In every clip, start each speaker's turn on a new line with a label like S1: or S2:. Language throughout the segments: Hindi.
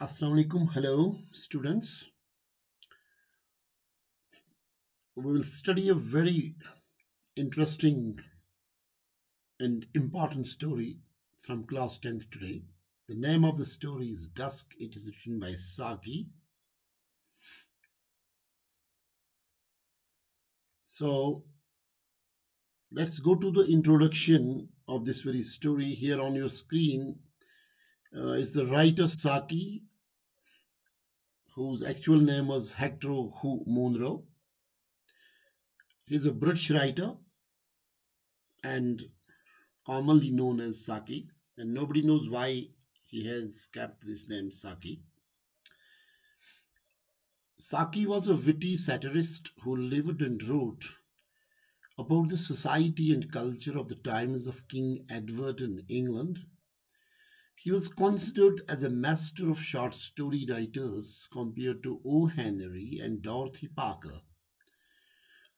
S1: Assalamualaikum. Hello, students. We will study a very interesting and important story from class 10th today. The name of the story is Dusk. It is written by Saki. So let's go to the introduction of this very story here on your screen. Uh, is the writer Saki whose actual name was Hector Hugh Munro. He's a British writer and commonly known as Saki, and nobody knows why he has kept this name Saki. Saki was a witty satirist who lived and wrote about the society and culture of the times of King Edward in England he was considered as a master of short story writers compared to O. Henry and Dorothy Parker.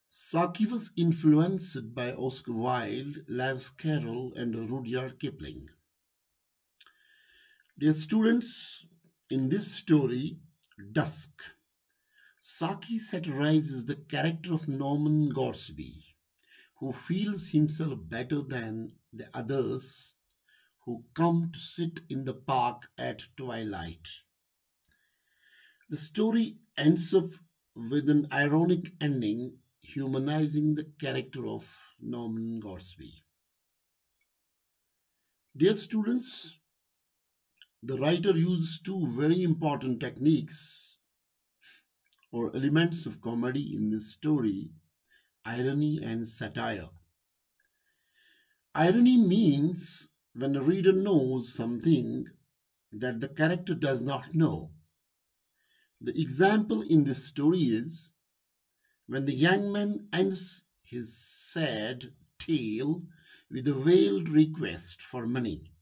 S1: Saki was influenced by Oscar Wilde, Lewis Carroll, and Rudyard Kipling. Dear students, in this story, Dusk, Saki satirizes the character of Norman Gorsby, who feels himself better than the others who come to sit in the park at twilight. The story ends up with an ironic ending humanizing the character of Norman Gorsby. Dear students, the writer uses two very important techniques or elements of comedy in this story, irony and satire. Irony means when the reader knows something that the character does not know. The example in this story is when the young man ends his sad tale with a veiled request for money.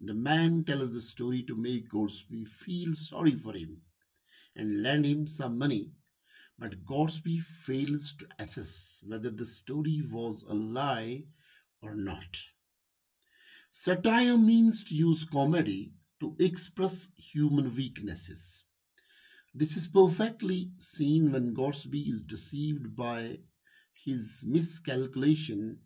S1: The man tells the story to make Gorsby feel sorry for him and lend him some money, but Gorsby fails to assess whether the story was a lie or not. Satire means to use comedy to express human weaknesses. This is perfectly seen when Gorsby is deceived by his miscalculation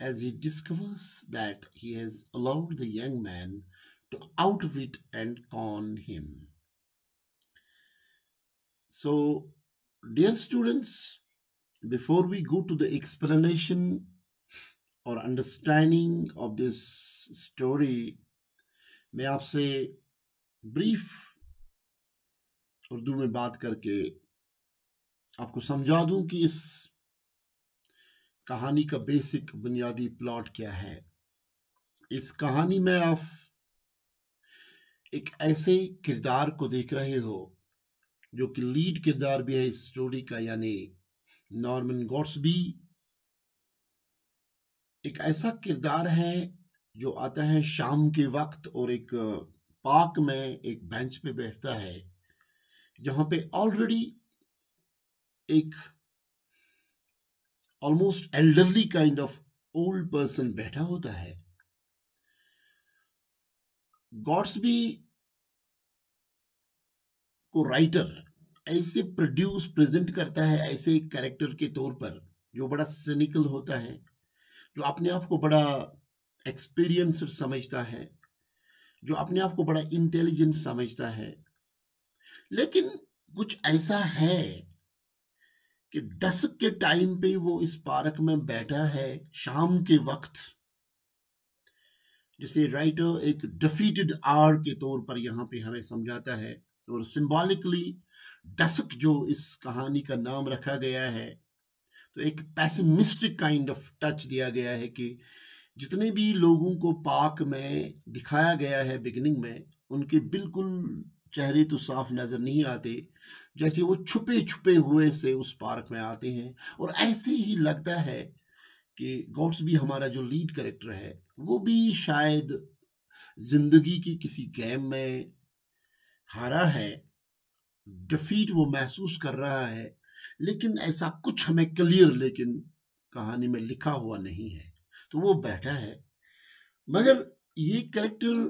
S1: as he discovers that he has allowed the young man to outwit and con him. So, dear students, before we go to the explanation और अंडरस्टैंडिंग ऑफ दिस स्टोरी मैं आपसे ब्रीफ उर्दू में बात करके आपको समझा दूं कि इस कहानी का बेसिक बुनियादी प्लॉट क्या है इस कहानी में आप एक ऐसे किरदार को देख रहे हो जो कि लीड किरदार भी है इस स्टोरी का यानी नॉर्मन भी एक ऐसा किरदार है जो आता है शाम के वक्त और एक पार्क में एक बेंच पे बैठता है जहां पे ऑलरेडी एक almost elderly kind of old person बैठा होता है गॉड्स भी को राइटर ऐसे प्रोड्यूस प्रेजेंट करता है ऐसे एक कैरेक्टर के तौर पर जो बड़ा सिनिकल होता है जो अपने आप को बड़ा एक्सपीरियंस समझता है जो अपने आप को बड़ा इंटेलिजेंट समझता है लेकिन कुछ ऐसा है कि डस्क के टाइम पे वो इस पार्क में बैठा है शाम के वक्त जिसे राइटर एक डिफीटेड आर के तौर पर यहाँ पे हमें समझाता है और सिंबॉलिकली डस्क जो इस कहानी का नाम रखा गया है तो एक पैसिमिस्टिक काइंड ऑफ टच दिया गया है कि जितने भी लोगों को पाक में दिखाया गया है बिगनिंग में उनके बिल्कुल चेहरे तो साफ नज़र नहीं आते जैसे वो छुपे छुपे हुए से उस पार्क में आते हैं और ऐसे ही लगता है कि गॉड्स भी हमारा जो लीड करेक्टर है वो भी शायद जिंदगी की किसी गेम में हारा है डिफीट वो महसूस कर रहा है लेकिन ऐसा कुछ हमें क्लियर लेकिन कहानी में लिखा हुआ नहीं है तो वो बैठा है मगर ये करेक्टर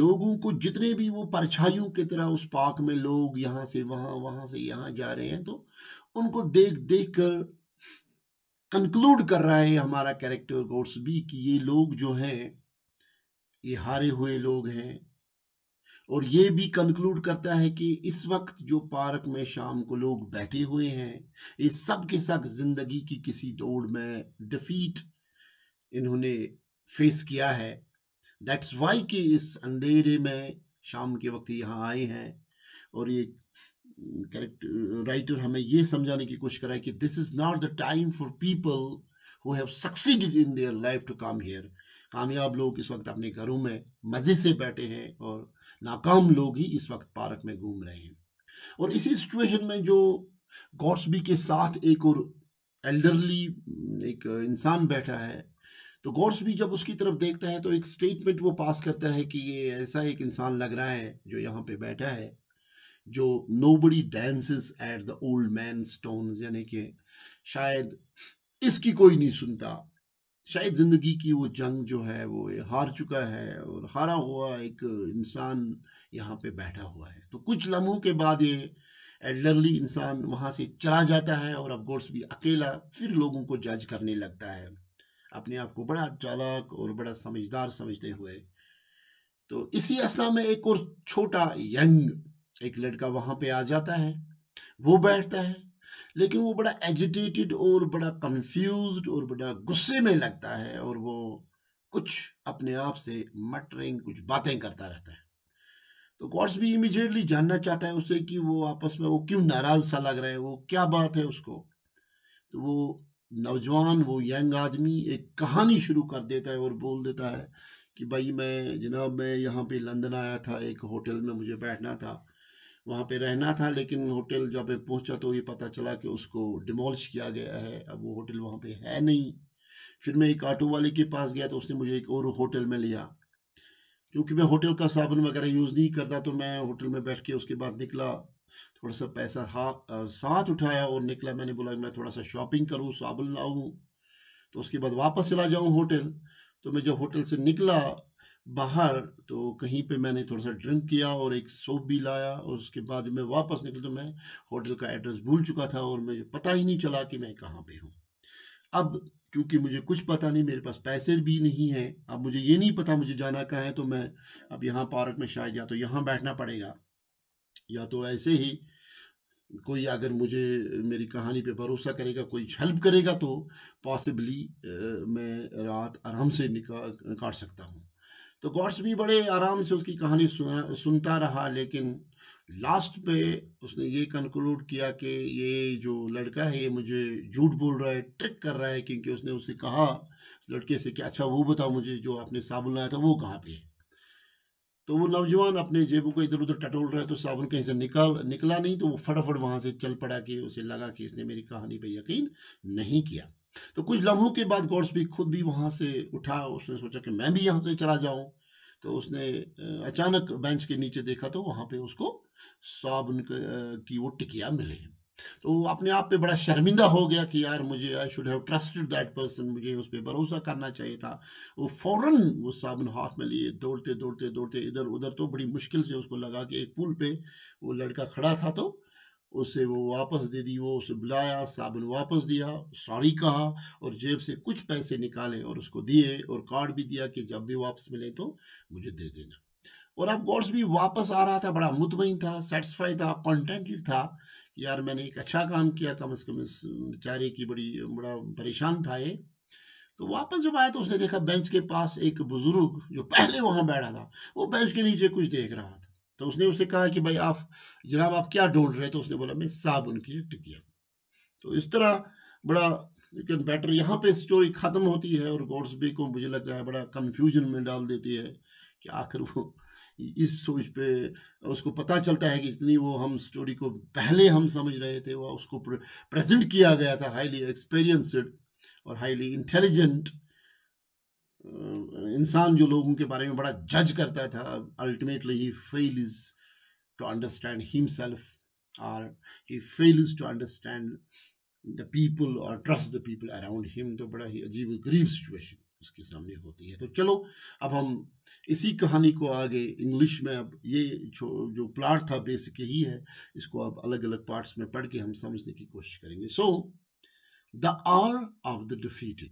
S1: लोगों को जितने भी वो परछाइयों की तरह उस पार्क में लोग यहां से वहां वहां से यहां जा रहे हैं तो उनको देख देख कर कंक्लूड कर रहा है हमारा कैरेक्टर गोड्स भी कि ये लोग जो हैं ये हारे हुए लोग हैं और ये भी कंक्लूड करता है कि इस वक्त जो पार्क में शाम को लोग बैठे हुए हैं ये सब के सब जिंदगी की किसी दौड़ में डिफीट इन्होंने फेस किया है दैट्स वाई कि इस अंधेरे में शाम के वक्त यहाँ आए हैं और ये करेक्ट राइटर हमें ये समझाने की कोशिश करा है कि this is not the time for people who have succeeded in their life to come here कामयाब लोग इस वक्त अपने घरों में मज़े से बैठे हैं और नाकाम लोग ही इस वक्त पार्क में घूम रहे हैं और इसी सिचुएशन में जो गॉड्सबी के साथ एक और एल्डरली एक इंसान बैठा है तो गॉड्स भी जब उसकी तरफ देखता है तो एक स्टेटमेंट वो पास करता है कि ये ऐसा एक इंसान लग रहा है जो यहाँ पे बैठा है जो nobody dances at the old man stones यानी कि शायद इसकी कोई नहीं सुनता शायद ज़िंदगी की वो जंग जो है वो हार चुका है और हारा हुआ एक इंसान यहाँ पे बैठा हुआ है तो कुछ लम्हों के बाद ये एल्डरली इंसान वहाँ से चला जाता है और अब भी अकेला फिर लोगों को जज करने लगता है अपने आप को बड़ा चालाक और बड़ा समझदार समझते हुए तो इसी असना में एक और छोटा यंग एक लड़का वहाँ पे आ जाता है वो बैठता है लेकिन वो बड़ा एजिटेटेड और बड़ा कंफ्यूज और बड़ा गुस्से में लगता है और वो कुछ अपने आप से मटरिंग कुछ बातें करता रहता है तो गॉड्स भी इमीजिएटली जानना चाहता है उससे कि वो आपस में वो क्यों नाराज सा लग रहा है वो क्या बात है उसको तो वो नौजवान वो यंग आदमी एक कहानी शुरू कर देता है और बोल देता है कि भाई मैं जनाब मैं यहाँ पे लंदन आया था एक होटल में मुझे बैठना था वहाँ पे रहना था लेकिन होटल जब पहुँचा तो ये पता चला कि उसको डिमोलिश किया गया है अब वो होटल वहाँ पे है नहीं फिर मैं एक ऑटो वाले के पास गया तो उसने मुझे एक और होटल में लिया क्योंकि मैं होटल का साबुन वगैरह यूज़ नहीं करता तो मैं होटल में बैठ के उसके बाद निकला थोड़ा सा पैसा हा साथ उठाया और निकला मैंने बोला मैं थोड़ा सा शॉपिंग करूँ साबुन लाऊँ तो उसके बाद वापस चला जाऊँ होटल तो मैं जब होटल से निकला बाहर तो कहीं पे मैंने थोड़ा सा ड्रिंक किया और एक सोप भी लाया और उसके बाद मैं वापस निकल तो मैं होटल का एड्रेस भूल चुका था और मुझे पता ही नहीं चला कि मैं कहाँ पे हूँ अब चूंकि मुझे कुछ पता नहीं मेरे पास पैसे भी नहीं हैं अब मुझे ये नहीं पता मुझे जाना कहाँ है तो मैं अब यहाँ पार्क में शायद या तो यहाँ बैठना पड़ेगा या तो ऐसे ही कोई अगर मुझे मेरी कहानी पे भरोसा करेगा कोई हेल्प करेगा तो पॉसिबली मैं रात आराम से निकाल काट सकता हूँ तो गॉड्स भी बड़े आराम से उसकी कहानी सुना सुनता रहा लेकिन लास्ट पे उसने ये कंक्लूड किया कि ये जो लड़का है ये मुझे झूठ बोल रहा है ट्रिक कर रहा है क्योंकि उसने उसे कहा लड़के से कि अच्छा वो बताओ मुझे जो आपने साबुन लाया था वो कहाँ पे है तो वो नौजवान अपने जेबों को इधर उधर टटोल रहा है तो साबुन कहीं से निकल निकला नहीं तो वो फटाफट वहाँ से चल पड़ा कि उसे लगा कि इसने मेरी कहानी पर यकीन नहीं किया तो कुछ लम्हों के बाद गॉड्स भी खुद भी वहाँ से उठा उसने सोचा कि मैं भी यहाँ से चला जाऊँ तो उसने अचानक बेंच के नीचे देखा तो वहाँ पे उसको साबुन की वो टिकिया मिले तो अपने आप पे बड़ा शर्मिंदा हो गया कि यार मुझे I should have trusted that person मुझे उस पर भरोसा करना चाहिए था वो फौरन वो साबुन हाथ में लिए दौड़ते दौड़ते दौड़ते इधर उधर तो बड़ी मुश्किल से उसको लगा कि एक पुल पे वो लड़का खड़ा था तो उसे वो वापस दे दी वो उसे बुलाया साबुन वापस दिया सॉरी कहा और जेब से कुछ पैसे निकाले और उसको दिए और कार्ड भी दिया कि जब भी वापस मिले तो मुझे दे देना और अब गॉड्स भी वापस आ रहा था बड़ा मुतमिन था सेटिस्फाई था कॉन्टेंटेड था यार मैंने एक अच्छा काम किया कम से कम इस बेचारे की बड़ी बड़ा परेशान था ये तो वापस जब आया तो उसने देखा बेंच के पास एक बुजुर्ग जो पहले वहां बैठा था वो बेंच के नीचे कुछ देख रहा था तो उसने उसे कहा कि भाई आप जनाब आप क्या ढूंढ रहे हैं तो उसने बोला मैं साबुन की टिकिया तो इस तरह बड़ा लेकिन बैटर यहाँ पे स्टोरी ख़त्म होती है और गॉड्सबे को मुझे लग रहा है बड़ा कन्फ्यूजन में डाल देती है कि आखिर वो इस सोच पे उसको पता चलता है कि इतनी वो हम स्टोरी को पहले हम समझ रहे थे वह उसको प्रेजेंट किया गया था हाईली एक्सपीरियंसड और हाईली इंटेलिजेंट इंसान जो लोगों के बारे में बड़ा जज करता था ultimately he fail is to understand himself और he fail is to understand the people और trust the people around him तो बड़ा ही अजीब गरीब सिचुएशन उसके सामने होती है तो चलो अब हम इसी कहानी को आगे इंग्लिश में अब ये जो जो प्लाट था बेसिक ही है इसको अब अलग अलग पार्ट्स में पढ़ के हम समझने की कोशिश करेंगे so the art of the defeated